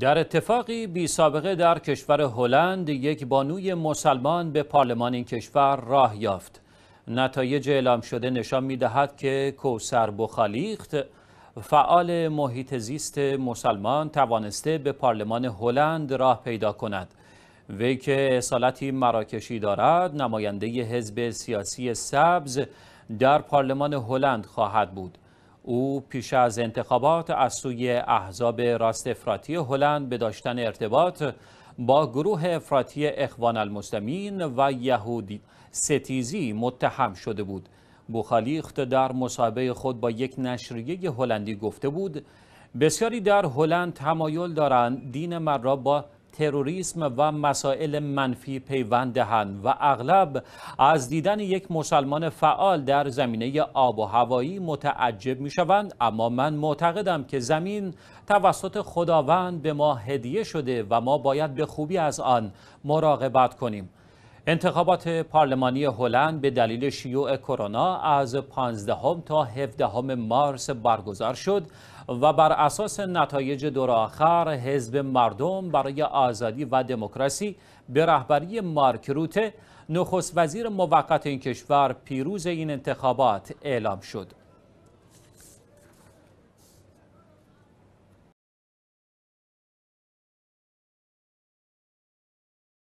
در اتفاقی بی سابقه در کشور هلند یک بانوی مسلمان به پارلمان این کشور راه یافت. نتایج اعلام شده نشان می دهد که کوسر بخالیخت فعال محیط زیست مسلمان توانسته به پارلمان هلند راه پیدا کند. وی که اصالتی مراکشی دارد نماینده حزب سیاسی سبز در پارلمان هلند خواهد بود. او پیش از انتخابات از سوی احزاب راست افراطی هلند به داشتن ارتباط با گروه افراطی اخوان المسلمین و یهودی ستیزی متهم شده بود بوخالیخت در مصاحبه خود با یک نشریه هلندی گفته بود بسیاری در هلند تمایل دارند دین من را با تروریسم و مسائل منفی پیوند دهند و اغلب از دیدن یک مسلمان فعال در زمینه آب و هوایی متعجب می شوند اما من معتقدم که زمین توسط خداوند به ما هدیه شده و ما باید به خوبی از آن مراقبت کنیم انتخابات پارلمانی هلند به دلیل شیوع کرونا از 15 تا 17 مارس برگزار شد و بر اساس نتایج دور آخر حزب مردم برای آزادی و دموکراسی به رهبری مارک روته نخست وزیر موقت این کشور پیروز این انتخابات اعلام شد.